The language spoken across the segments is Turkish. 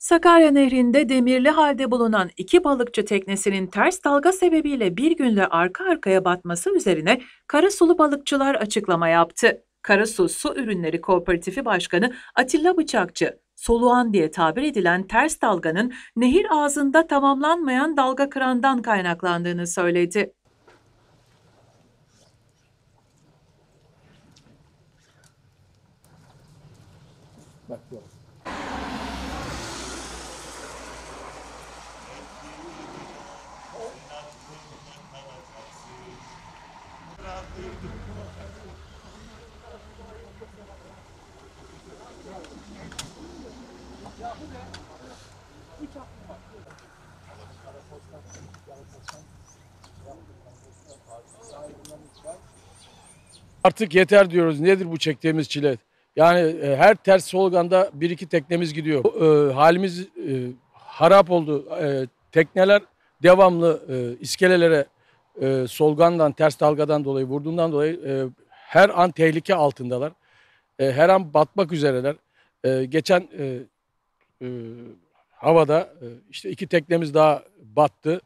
Sakarya Nehri'nde demirli halde bulunan iki balıkçı teknesinin ters dalga sebebiyle bir günde arka arkaya batması üzerine Karasulu balıkçılar açıklama yaptı. Karasu Su Ürünleri Kooperatifi Başkanı Atilla Bıçakçı, soluğan diye tabir edilen ters dalganın nehir ağzında tamamlanmayan dalga kırandan kaynaklandığını söyledi. Bak bu. Artık yeter diyoruz. Nedir bu çektiğimiz çile? Yani e, her ters solganda bir iki teknemiz gidiyor. E, halimiz e, harap oldu. E, tekneler devamlı e, iskelelere e, solgandan, ters dalgadan dolayı, vurduğundan dolayı e, her an tehlike altındalar. E, her an batmak üzereler. E, geçen e, e, havada e, işte iki teknemiz daha battı.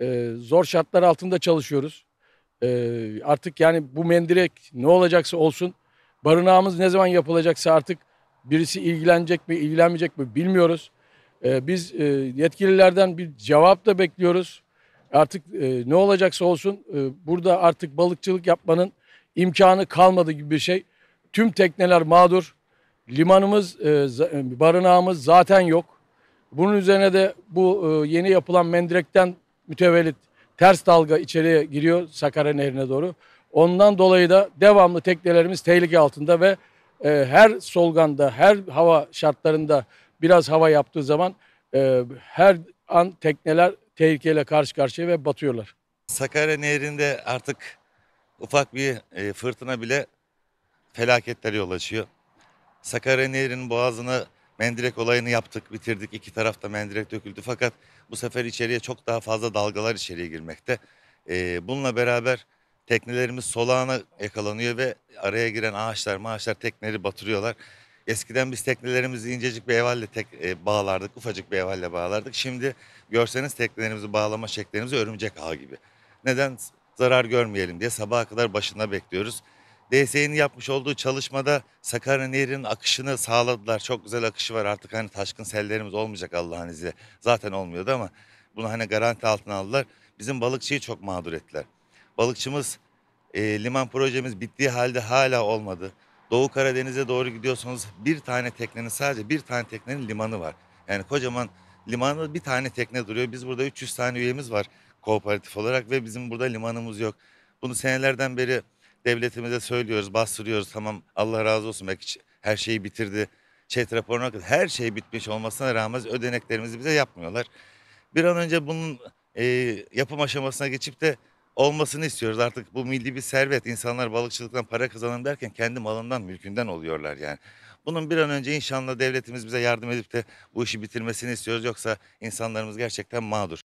E, zor şartlar altında çalışıyoruz. Ee, artık yani bu mendirek ne olacaksa olsun barınağımız ne zaman yapılacaksa artık birisi ilgilenecek mi ilgilenmeyecek mi bilmiyoruz. Ee, biz e, yetkililerden bir cevap da bekliyoruz. Artık e, ne olacaksa olsun e, burada artık balıkçılık yapmanın imkanı kalmadı gibi bir şey. Tüm tekneler mağdur. Limanımız, e, e barınağımız zaten yok. Bunun üzerine de bu e, yeni yapılan mendirekten mütevellit ters dalga içeriye giriyor Sakarya Nehri'ne doğru. Ondan dolayı da devamlı teknelerimiz tehlike altında ve e, her solganda, her hava şartlarında biraz hava yaptığı zaman e, her an tekneler tehlikeyle karşı karşıya ve batıyorlar. Sakarya Nehri'nde artık ufak bir e, fırtına bile felaketlere yol açıyor. Sakarya Nehri'nin boğazını Mendirek olayını yaptık, bitirdik. İki tarafta mendirek döküldü. Fakat bu sefer içeriye çok daha fazla dalgalar içeriye girmekte. Ee, bununla beraber teknelerimiz solağına yakalanıyor ve araya giren ağaçlar maaşlar tekneleri batırıyorlar. Eskiden biz teknelerimizi incecik bir evalle tek, e, bağlardık, ufacık bir evalle bağlardık. Şimdi görseniz teknelerimizi bağlama şeklimizi örümcek ağ gibi. Neden? Zarar görmeyelim diye sabaha kadar başında bekliyoruz. DSE'nin yapmış olduğu çalışmada Sakarya Nehri'nin akışını sağladılar. Çok güzel akışı var artık hani taşkın sellerimiz olmayacak Allah'ın izniyle. Zaten olmuyordu ama bunu hani garanti altına aldılar. Bizim balıkçıyı çok mağdur ettiler. Balıkçımız e, liman projemiz bittiği halde hala olmadı. Doğu Karadeniz'e doğru gidiyorsanız bir tane teknenin sadece bir tane teknenin limanı var. Yani kocaman limanda bir tane tekne duruyor. Biz burada 300 tane üyemiz var kooperatif olarak ve bizim burada limanımız yok. Bunu senelerden beri Devletimize söylüyoruz, bastırıyoruz. Tamam Allah razı olsun belki her şeyi bitirdi. Çet raporuna kadar her şey bitmiş olmasına rağmen ödeneklerimizi bize yapmıyorlar. Bir an önce bunun e, yapım aşamasına geçip de olmasını istiyoruz. Artık bu milli bir servet. İnsanlar balıkçılıktan para kazanın derken kendi malından, mülkünden oluyorlar yani. Bunun bir an önce inşallah devletimiz bize yardım edip de bu işi bitirmesini istiyoruz. Yoksa insanlarımız gerçekten mağdur.